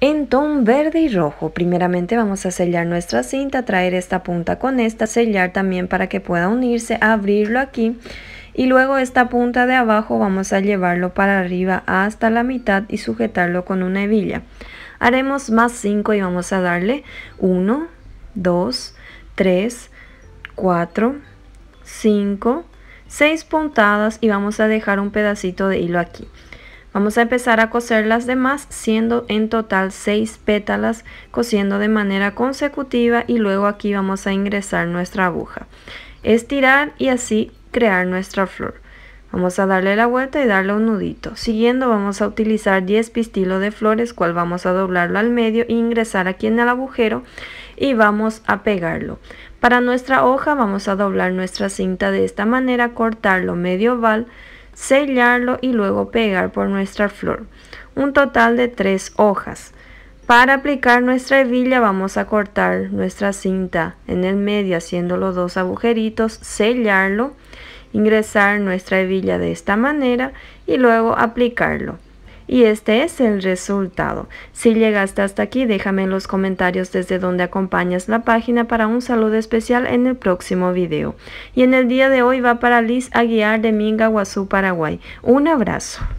en ton verde y rojo. Primeramente vamos a sellar nuestra cinta, traer esta punta con esta, sellar también para que pueda unirse, abrirlo aquí y luego esta punta de abajo vamos a llevarlo para arriba hasta la mitad y sujetarlo con una hebilla. Haremos más 5 y vamos a darle 1, 2, 3, 4, 5, 6 puntadas y vamos a dejar un pedacito de hilo aquí. Vamos a empezar a coser las demás, siendo en total 6 pétalas, cosiendo de manera consecutiva y luego aquí vamos a ingresar nuestra aguja. Estirar y así crear nuestra flor. Vamos a darle la vuelta y darle un nudito. Siguiendo vamos a utilizar 10 pistilos de flores, cual vamos a doblarlo al medio e ingresar aquí en el agujero y vamos a pegarlo. Para nuestra hoja vamos a doblar nuestra cinta de esta manera, cortarlo medio oval, sellarlo y luego pegar por nuestra flor. Un total de tres hojas. Para aplicar nuestra hebilla vamos a cortar nuestra cinta en el medio haciendo los dos agujeritos, sellarlo, ingresar nuestra hebilla de esta manera y luego aplicarlo. Y este es el resultado. Si llegaste hasta aquí, déjame en los comentarios desde donde acompañas la página para un saludo especial en el próximo video. Y en el día de hoy va para Liz Aguiar de Minga, Guazú, Paraguay. Un abrazo.